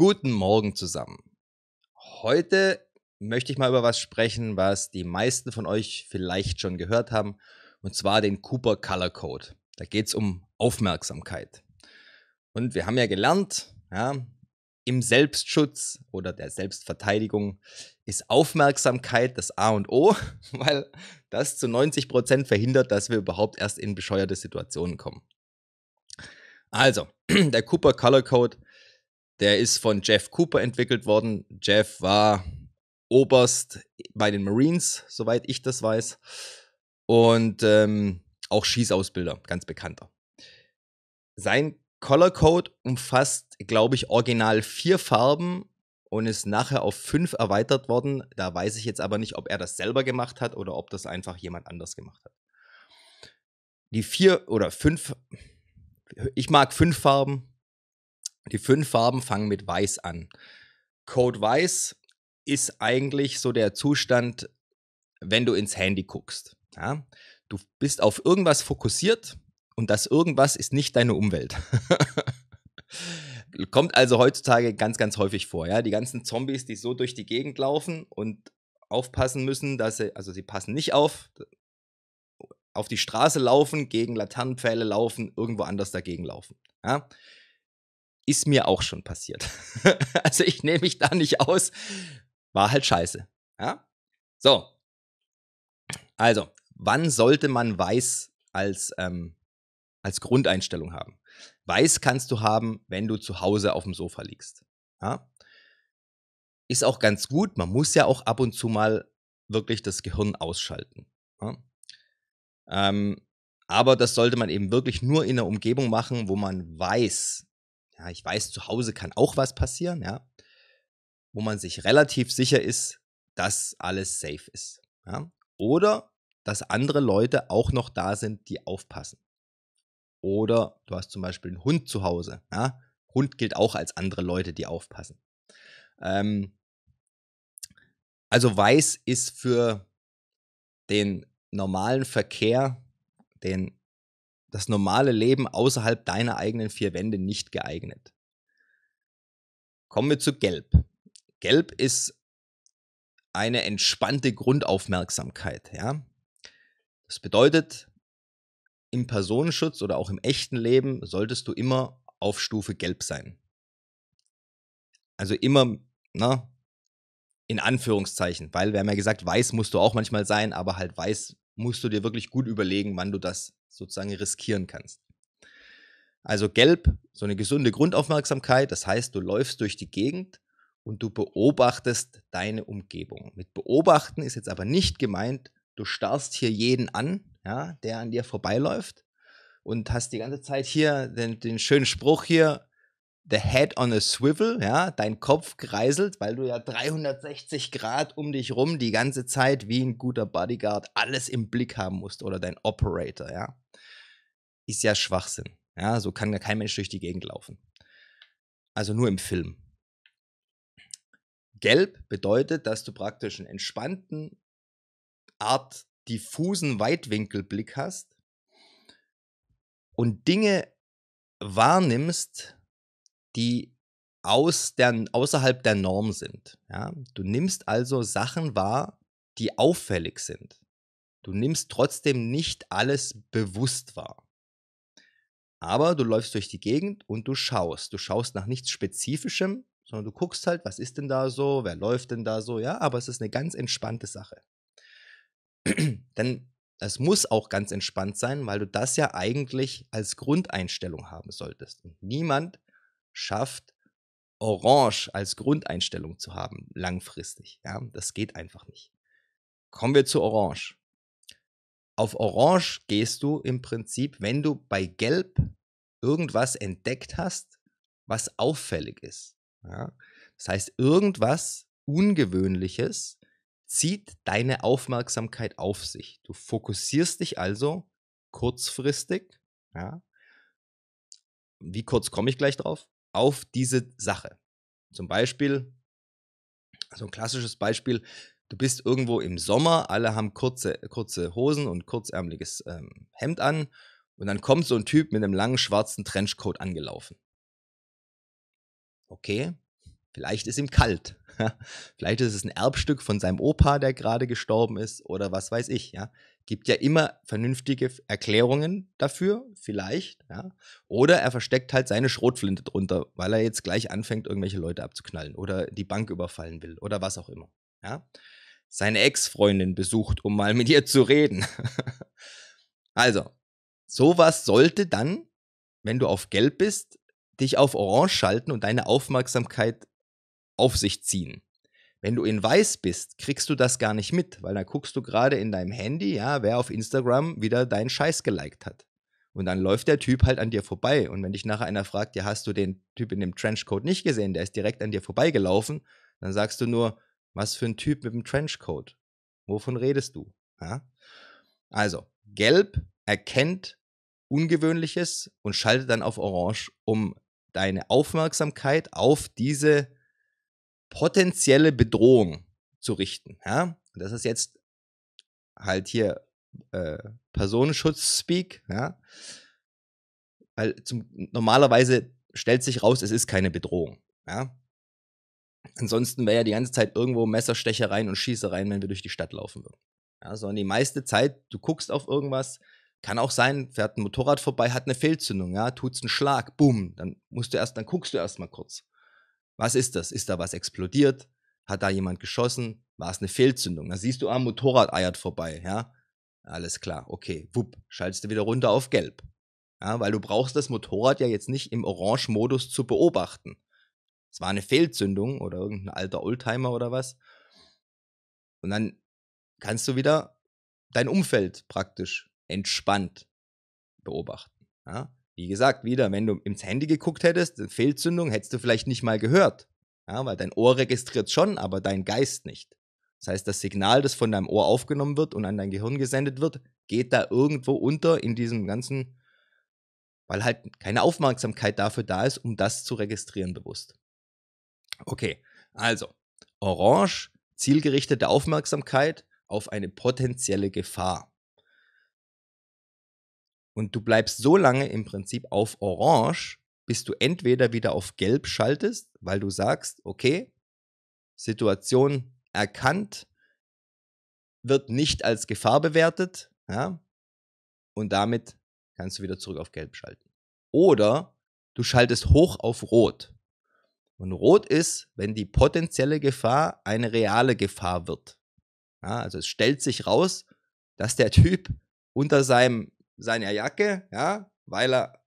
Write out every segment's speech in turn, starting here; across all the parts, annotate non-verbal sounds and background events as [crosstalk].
Guten Morgen zusammen. Heute möchte ich mal über was sprechen, was die meisten von euch vielleicht schon gehört haben, und zwar den Cooper Color Code. Da geht es um Aufmerksamkeit. Und wir haben ja gelernt, ja, im Selbstschutz oder der Selbstverteidigung ist Aufmerksamkeit das A und O, [laughs] weil das zu 90% Prozent verhindert, dass wir überhaupt erst in bescheuerte Situationen kommen. Also, [clears throat] der Cooper Color Code der ist von Jeff Cooper entwickelt worden. Jeff war Oberst bei den Marines, soweit ich das weiß. Und ähm, auch Schießausbilder, ganz bekannter. Sein Color Code umfasst, glaube ich, original vier Farben und ist nachher auf fünf erweitert worden. Da weiß ich jetzt aber nicht, ob er das selber gemacht hat oder ob das einfach jemand anders gemacht hat. Die vier oder fünf, ich mag fünf Farben, die fünf Farben fangen mit Weiß an. Code Weiß ist eigentlich so der Zustand, wenn du ins Handy guckst. Ja? Du bist auf irgendwas fokussiert und das irgendwas ist nicht deine Umwelt. [laughs] Kommt also heutzutage ganz, ganz häufig vor. Ja? Die ganzen Zombies, die so durch die Gegend laufen und aufpassen müssen, dass sie, also sie passen nicht auf, auf die Straße laufen, gegen Laternenpfähle laufen, irgendwo anders dagegen laufen. Ja? ist mir auch schon passiert. [laughs] also ich nehme mich da nicht aus. War halt scheiße. Ja? So. Also, wann sollte man weiß als, ähm, als Grundeinstellung haben? Weiß kannst du haben, wenn du zu Hause auf dem Sofa liegst. Ja? Ist auch ganz gut. Man muss ja auch ab und zu mal wirklich das Gehirn ausschalten. Ja? Ähm, aber das sollte man eben wirklich nur in einer Umgebung machen, wo man weiß, ja, ich weiß, zu Hause kann auch was passieren, ja, wo man sich relativ sicher ist, dass alles safe ist. Ja? Oder dass andere Leute auch noch da sind, die aufpassen. Oder du hast zum Beispiel einen Hund zu Hause. Ja? Hund gilt auch als andere Leute, die aufpassen. Ähm, also weiß ist für den normalen Verkehr, den das normale Leben außerhalb deiner eigenen vier Wände nicht geeignet. Kommen wir zu Gelb. Gelb ist eine entspannte Grundaufmerksamkeit. Ja? Das bedeutet, im Personenschutz oder auch im echten Leben solltest du immer auf Stufe Gelb sein. Also immer, na, in Anführungszeichen, weil wir haben ja gesagt, weiß musst du auch manchmal sein, aber halt weiß musst du dir wirklich gut überlegen, wann du das sozusagen riskieren kannst. Also gelb, so eine gesunde Grundaufmerksamkeit, das heißt, du läufst durch die Gegend und du beobachtest deine Umgebung. Mit beobachten ist jetzt aber nicht gemeint, du starrst hier jeden an, ja, der an dir vorbeiläuft und hast die ganze Zeit hier den, den schönen Spruch hier, the head on a swivel, ja, dein Kopf kreiselt, weil du ja 360 Grad um dich rum die ganze Zeit wie ein guter Bodyguard alles im Blick haben musst oder dein Operator, ja ist ja Schwachsinn. Ja, so kann ja kein Mensch durch die Gegend laufen. Also nur im Film. Gelb bedeutet, dass du praktisch einen entspannten, art diffusen Weitwinkelblick hast und Dinge wahrnimmst, die aus der, außerhalb der Norm sind. Ja? Du nimmst also Sachen wahr, die auffällig sind. Du nimmst trotzdem nicht alles bewusst wahr. Aber du läufst durch die Gegend und du schaust. Du schaust nach nichts Spezifischem, sondern du guckst halt, was ist denn da so, wer läuft denn da so, ja, aber es ist eine ganz entspannte Sache. [clears throat] Denn es muss auch ganz entspannt sein, weil du das ja eigentlich als Grundeinstellung haben solltest. Und niemand schafft, Orange als Grundeinstellung zu haben, langfristig. Ja, das geht einfach nicht. Kommen wir zu Orange. Auf Orange gehst du im Prinzip, wenn du bei Gelb irgendwas entdeckt hast, was auffällig ist. Ja? Das heißt, irgendwas Ungewöhnliches zieht deine Aufmerksamkeit auf sich. Du fokussierst dich also kurzfristig, ja? wie kurz komme ich gleich drauf, auf diese Sache. Zum Beispiel, so ein klassisches Beispiel, du bist irgendwo im Sommer, alle haben kurze, kurze Hosen und kurzärmliches ähm, Hemd an und dann kommt so ein Typ mit einem langen schwarzen Trenchcoat angelaufen. Okay, vielleicht ist ihm kalt. vielleicht ist es ein Erbstück von seinem Opa, der gerade gestorben ist oder was weiß ich. Ja, gibt ja immer vernünftige Erklärungen dafür, vielleicht. Ja? Oder er versteckt halt seine Schrotflinte drunter, weil er jetzt gleich anfängt, irgendwelche Leute abzuknallen oder die Bank überfallen will oder was auch immer. Ja? Seine Ex-Freundin besucht, um mal mit ihr zu reden. [laughs] also, sowas sollte dann, wenn du auf Gelb bist, dich auf Orange schalten und deine Aufmerksamkeit auf sich ziehen. Wenn du in Weiß bist, kriegst du das gar nicht mit, weil dann guckst du gerade in deinem Handy, ja, wer auf Instagram wieder deinen Scheiß geliked hat. Und dann läuft der Typ halt an dir vorbei. Und wenn dich nachher einer fragt, ja, hast du den Typ in dem Trenchcoat nicht gesehen, der ist direkt an dir vorbeigelaufen, dann sagst du nur, was für ein Typ mit dem Trenchcoat? Wovon redest du? Ja? Also, gelb erkennt Ungewöhnliches und schalte dann auf Orange, um deine Aufmerksamkeit auf diese potenzielle Bedrohung zu richten. Ja? Und das ist jetzt halt hier äh, Personenschutz-Speak. Ja? Weil zum, normalerweise stellt sich raus, es ist keine Bedrohung. Ja? Ansonsten wäre ja die ganze Zeit irgendwo Messerstechereien und Schießereien, wenn wir durch die Stadt laufen würden. Ja, sondern die meiste Zeit, du guckst auf irgendwas, kann auch sein, fährt ein Motorrad vorbei, hat eine Fehlzündung, ja, tut's einen Schlag, bumm, dann musst du erst, dann guckst du erst mal kurz. Was ist das? Ist da was explodiert? Hat da jemand geschossen? War es eine Fehlzündung? Dann siehst du, am ah, Motorrad eiert vorbei, ja. Alles klar, okay, wupp, schaltest du wieder runter auf gelb. Ja, weil du brauchst das Motorrad ja jetzt nicht im Orange-Modus zu beobachten. Es war eine Fehlzündung oder irgendein alter Oldtimer oder was. Und dann kannst du wieder dein Umfeld praktisch entspannt beobachten. Ja? Wie gesagt, wieder, wenn du ins Handy geguckt hättest, eine Fehlzündung, hättest du vielleicht nicht mal gehört. Ja? Weil dein Ohr registriert schon, aber dein Geist nicht. Das heißt, das Signal, das von deinem Ohr aufgenommen wird und an dein Gehirn gesendet wird, geht da irgendwo unter in diesem ganzen, weil halt keine Aufmerksamkeit dafür da ist, um das zu registrieren bewusst. Okay, also, Orange, zielgerichtete Aufmerksamkeit auf eine potenzielle Gefahr. Und du bleibst so lange im Prinzip auf Orange, bis du entweder wieder auf Gelb schaltest, weil du sagst, okay, Situation erkannt, wird nicht als Gefahr bewertet, ja, und damit kannst du wieder zurück auf Gelb schalten. Oder du schaltest hoch auf Rot. Und Rot ist, wenn die potenzielle Gefahr eine reale Gefahr wird. Ja, also es stellt sich raus, dass der Typ unter seinem seiner Jacke, ja, weil er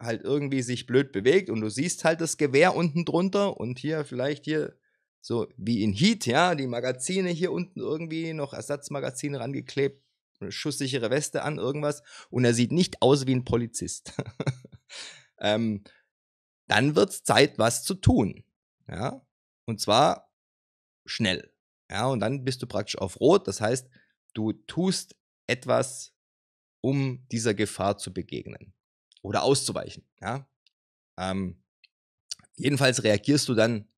halt irgendwie sich blöd bewegt und du siehst halt das Gewehr unten drunter und hier vielleicht hier so wie in Heat, ja, die Magazine hier unten irgendwie noch Ersatzmagazine rangeklebt, eine schusssichere Weste an, irgendwas und er sieht nicht aus wie ein Polizist. [laughs] ähm, dann es Zeit, was zu tun, ja, und zwar schnell, ja, und dann bist du praktisch auf Rot, das heißt, du tust etwas um dieser Gefahr zu begegnen oder auszuweichen. Ja? Ähm, jedenfalls reagierst du dann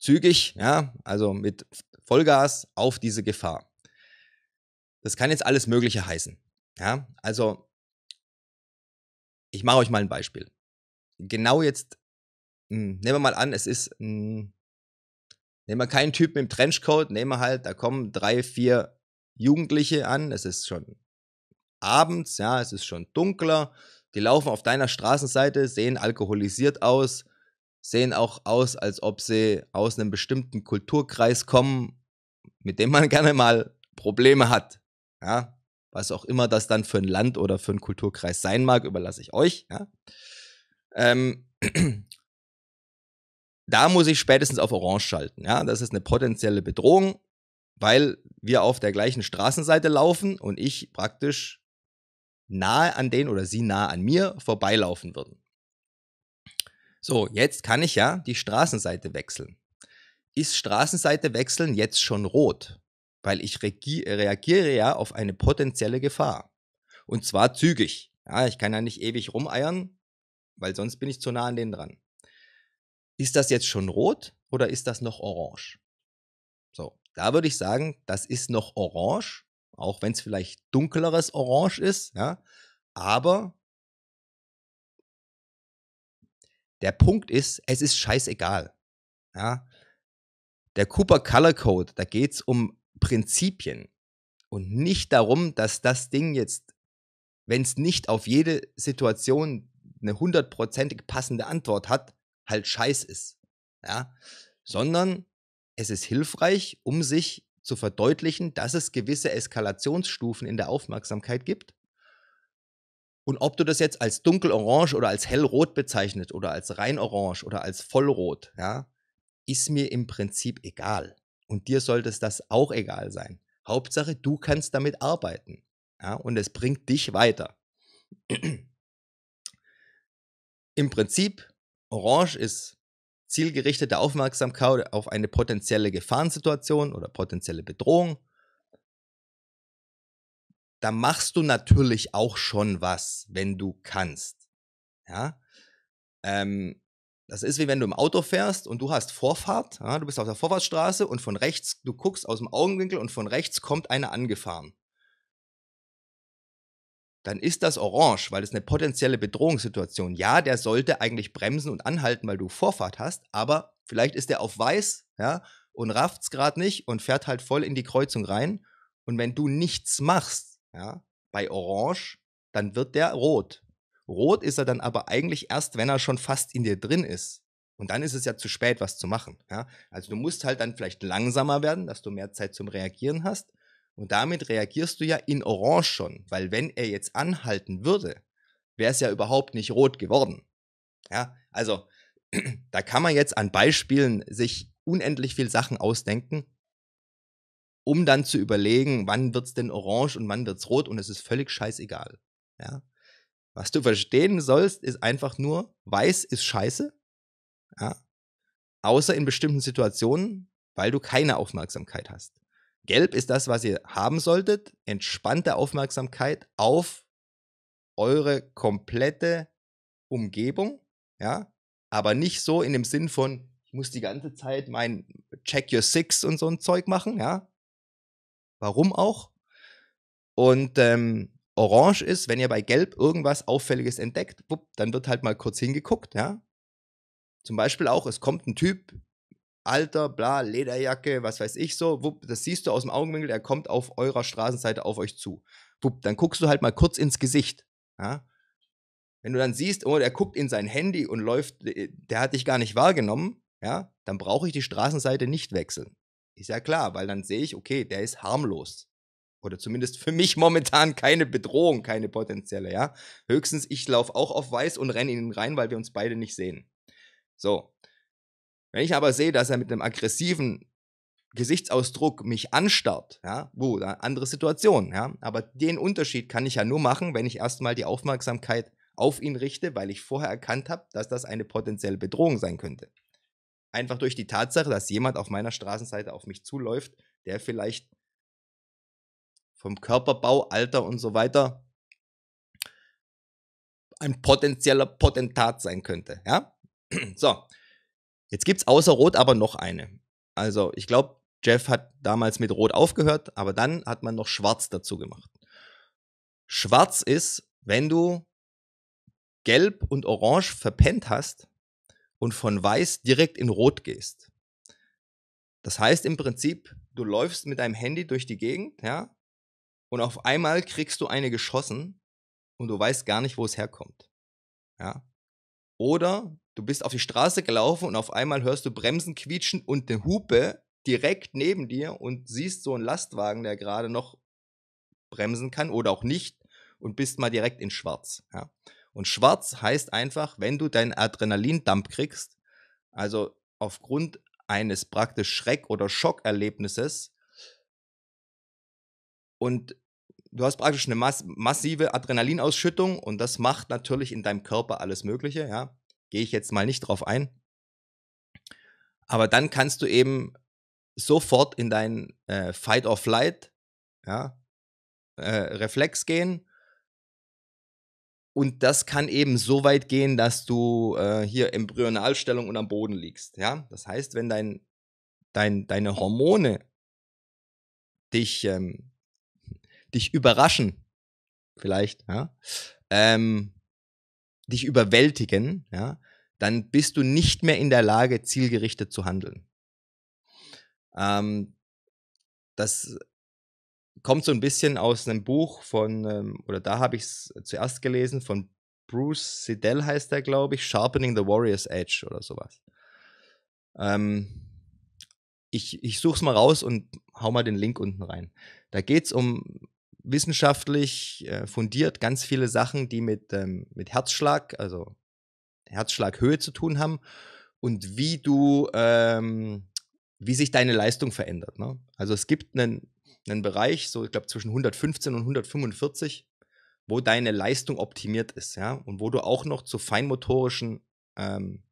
zügig, ja, also mit Vollgas auf diese Gefahr. Das kann jetzt alles Mögliche heißen. Ja? Also, ich mache euch mal ein Beispiel. Genau jetzt, mh, hm, nehmen wir mal an, es ist, mh, hm, nehmen wir keinen Typen im Trenchcoat, nehmen wir halt, da kommen drei, vier Jugendliche an, es ist schon abends, ja, es ist schon dunkler, die laufen auf deiner Straßenseite, sehen alkoholisiert aus, sehen auch aus, als ob sie aus einem bestimmten Kulturkreis kommen, mit dem man [laughs] gerne mal Probleme hat. Ja, was auch immer das dann für ein Land oder für einen Kulturkreis sein mag, überlasse ich euch. Ja? Ähm, [clears throat] da muss ich spätestens auf Orange schalten. Ja? Das ist eine potenzielle Bedrohung, weil wir auf der gleichen Straßenseite laufen und ich praktisch nahe an denen oder sie nahe an mir vorbeilaufen würden. So, jetzt kann ich ja die Straßenseite wechseln. Ist Straßenseite wechseln jetzt schon rot? Weil ich reagiere ja auf eine potenzielle Gefahr. Und zwar zügig. Ja, ich kann ja nicht ewig rumeiern, weil sonst bin ich zu nah an denen dran. Ist das jetzt schon rot oder ist das noch orange? So, da würde ich sagen, das ist noch orange, auch wenn es vielleicht dunkleres Orange ist, ja. Aber der Punkt ist, es ist scheißegal. Ja. Der Cooper Color Code, da geht es um Prinzipien und nicht darum, dass das Ding jetzt, wenn es nicht auf jede Situation eine hundertprozentig passende Antwort hat, halt scheiß ist. Ja? Sondern es ist hilfreich, um sich zu verdeutlichen, dass es gewisse Eskalationsstufen in der Aufmerksamkeit gibt. Und ob du das jetzt als dunkelorange oder als hellrot bezeichnet oder als rein orange oder als vollrot, ja, ist mir im Prinzip egal. Und dir sollte es das auch egal sein. Hauptsache, du kannst damit arbeiten. Ja, und es bringt dich weiter. [clears throat] Im Prinzip, orange ist zielgerichtete Aufmerksamkeit auf eine potenzielle Gefahrensituation oder potenzielle Bedrohung, da machst du natürlich auch schon was, wenn du kannst. Ja? Ähm, das ist wie wenn du im Auto fährst und du hast Vorfahrt, ja, du bist auf der Vorfahrtsstraße und von rechts, du guckst aus dem Augenwinkel und von rechts kommt einer angefahren dann ist das orange, weil es eine potenzielle Bedrohungssituation. Ja, der sollte eigentlich bremsen und anhalten, weil du Vorfahrt hast, aber vielleicht ist er auf weiß, ja, und rafft's gerade nicht und fährt halt voll in die Kreuzung rein und wenn du nichts machst, ja, bei orange, dann wird der rot. Rot ist er dann aber eigentlich erst, wenn er schon fast in dir drin ist. Und dann ist es ja zu spät, was zu machen. Ja? Also du musst halt dann vielleicht langsamer werden, dass du mehr Zeit zum Reagieren hast. Und damit reagierst du ja in Orange schon, weil wenn er jetzt anhalten würde, wäre es ja überhaupt nicht rot geworden. Ja, also [clears throat] da kann man jetzt an Beispielen sich unendlich viel Sachen ausdenken, um dann zu überlegen, wann wird es denn orange und wann wird es rot und es ist völlig scheißegal. Ja? Was du verstehen sollst, ist einfach nur, weiß ist scheiße, ja? außer in bestimmten Situationen, weil du keine Aufmerksamkeit hast. Gelb ist das, was ihr haben solltet. Entspannte Aufmerksamkeit auf eure komplette Umgebung, ja, aber nicht so in dem Sinn von, ich muss die ganze Zeit mein Check Your Six und so ein Zeug machen, ja. Warum auch? Und ähm, Orange ist, wenn ihr bei Gelb irgendwas Auffälliges entdeckt, wupp, dann wird halt mal kurz hingeguckt, ja. Zum Beispiel auch, es kommt ein Typ Alter, bla, Lederjacke, was weiß ich so, wupp, das siehst du aus dem Augenwinkel, er kommt auf eurer Straßenseite auf euch zu. Wupp, dann guckst du halt mal kurz ins Gesicht. Ja? Wenn du dann siehst, oh, der guckt in sein Handy und läuft, äh, der hat dich gar nicht wahrgenommen, ja, dann brauche ich die Straßenseite nicht wechseln. Ist ja klar, weil dann sehe ich, okay, der ist harmlos. Oder zumindest für mich [laughs] momentan keine Bedrohung, keine potenzielle, ja. Höchstens, ich laufe auch auf weiß und renne ihn rein, weil wir uns beide nicht sehen. So, wenn ich aber sehe, dass er mit einem aggressiven Gesichtsausdruck mich anstarrt, ja, gut, andere Situation, ja, aber den Unterschied kann ich ja nur machen, wenn ich erstmal die Aufmerksamkeit auf ihn richte, weil ich vorher erkannt habe, dass das eine potenzielle Bedrohung sein könnte. Einfach durch die Tatsache, dass jemand auf meiner Straßenseite auf mich zuläuft, der vielleicht vom Körperbau, Alter und so weiter ein potenzieller Potentat sein könnte, ja? [clears throat] So, Jetzt gibt's außer Rot aber noch eine. Also ich glaube, Jeff hat damals mit Rot aufgehört, aber dann hat man noch Schwarz dazu gemacht. Schwarz ist, wenn du Gelb und Orange verpennt hast und von Weiß direkt in Rot gehst. Das heißt im Prinzip, du läufst mit deinem Handy durch die Gegend, ja, und auf einmal kriegst du eine geschossen und du weißt gar nicht, wo es herkommt. Ja. Oder Du bist auf die Straße gelaufen und auf einmal hörst du Bremsen quietschen und eine Hupe direkt neben dir und siehst so einen Lastwagen, der gerade noch bremsen kann oder auch nicht und bist mal direkt in Schwarz. Ja. Und Schwarz heißt einfach, wenn du deinen Adrenalindump kriegst, also aufgrund eines praktisch Schreck- oder Schockerlebnisses und du hast praktisch eine massive Adrenalinausschüttung und das macht natürlich in deinem Körper alles Mögliche, ja. Gehe ich jetzt mal nicht drauf ein. Aber dann kannst du eben sofort in deinen äh, Fight or Flight ja, äh, Reflex gehen. Und das kann eben so weit gehen, dass du äh, hier Embryonalstellung und am Boden liegst. Ja? Das heißt, wenn dein, dein, deine Hormone dich, ähm, dich überraschen, vielleicht, ja? ähm, dich überwältigen, ja, dann bist du nicht mehr in der Lage, zielgerichtet zu handeln. Ähm, das kommt so ein bisschen aus einem Buch von, ähm, oder da habe ich es zuerst gelesen, von Bruce Siddell heißt er, glaube ich, Sharpening the Warrior's Edge oder sowas. Ähm, ich ich suche es mal raus und hau mal den Link unten rein. Da geht es um wissenschaftlich äh, fundiert ganz viele Sachen, die mit, ähm, mit Herzschlag, also Herzschlaghöhe zu tun haben und wie du, ähm, wie sich deine Leistung verändert. Ne? Also es gibt einen, einen Bereich, so ich glaube zwischen 115 und 145, wo deine Leistung optimiert ist, ja, und wo du auch noch zu feinmotorischen ähm,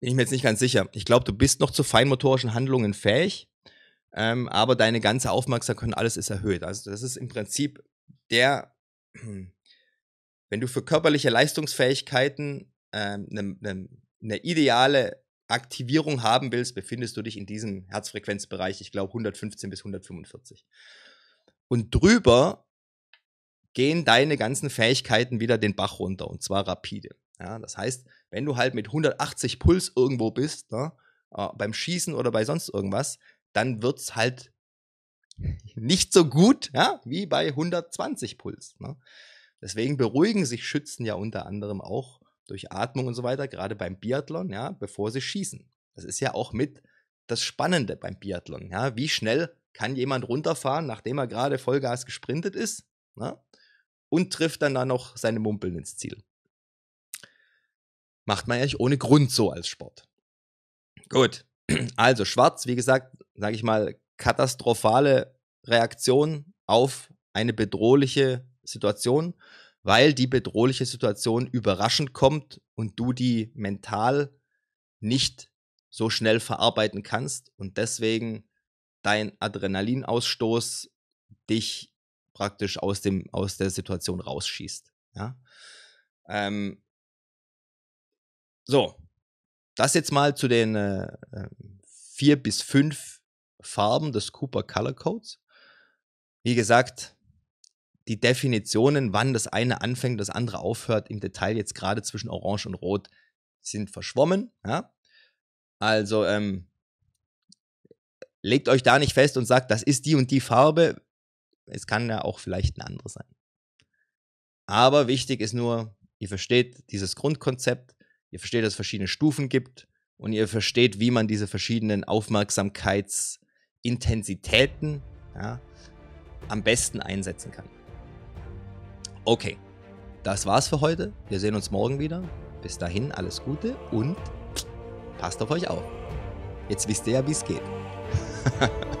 bin ich mir jetzt nicht ganz sicher. Ich glaube, du bist noch zu feinmotorischen Handlungen fähig, ähm, aber deine ganze Aufmerksamkeit und alles ist erhöht. Also das ist im Prinzip der, wenn du für körperliche Leistungsfähigkeiten ähm, eine, eine, ne ideale Aktivierung haben willst, befindest du dich in diesem Herzfrequenzbereich, ich glaube 115 bis 145. Und drüber gehen deine ganzen Fähigkeiten wieder den Bach runter und zwar rapide. Ja, das heißt, wenn du halt mit 180 Puls irgendwo bist, ne, äh, beim Schießen oder bei sonst irgendwas, dann wird es halt nicht so gut, ja, wie bei 120 Puls. Ne? Deswegen beruhigen sich Schützen ja unter anderem auch durch Atmung und so weiter, gerade beim Biathlon, ja, bevor sie schießen. Das ist ja auch mit das Spannende beim Biathlon, ja, wie schnell kann jemand runterfahren, nachdem er gerade Vollgas gesprintet ist, ne? und trifft dann da noch seine Mumpeln ins Ziel. Macht man ja nicht ohne Grund so als Sport. Gut, also schwarz, wie gesagt, sage ich mal, katastrophale Reaktion auf eine bedrohliche Situation, weil die bedrohliche Situation überraschend kommt und du die mental nicht so schnell verarbeiten kannst und deswegen dein Adrenalinausstoß dich praktisch aus, dem, aus der Situation rausschießt. Ja? Ähm, so, das jetzt mal zu den äh, ähm, vier bis fünf Farben des Cooper Color Codes. Wie gesagt, die Definitionen, wann das eine anfängt, das andere aufhört, im Detail jetzt gerade zwischen Orange und Rot, sind verschwommen. Ja? Also ähm, legt euch da nicht fest und sagt, das ist die und die Farbe. Es kann ja auch vielleicht eine andere sein. Aber wichtig ist nur, ihr versteht dieses Grundkonzept, ihr versteht, dass es verschiedene Stufen gibt und ihr versteht, wie man diese verschiedenen Aufmerksamkeits- Intensitäten ja, am besten einsetzen kann. Okay, das war's für heute. Wir sehen uns morgen wieder. Bis dahin alles Gute und passt auf euch auf. Jetzt wisst ihr ja, wie es geht. [laughs]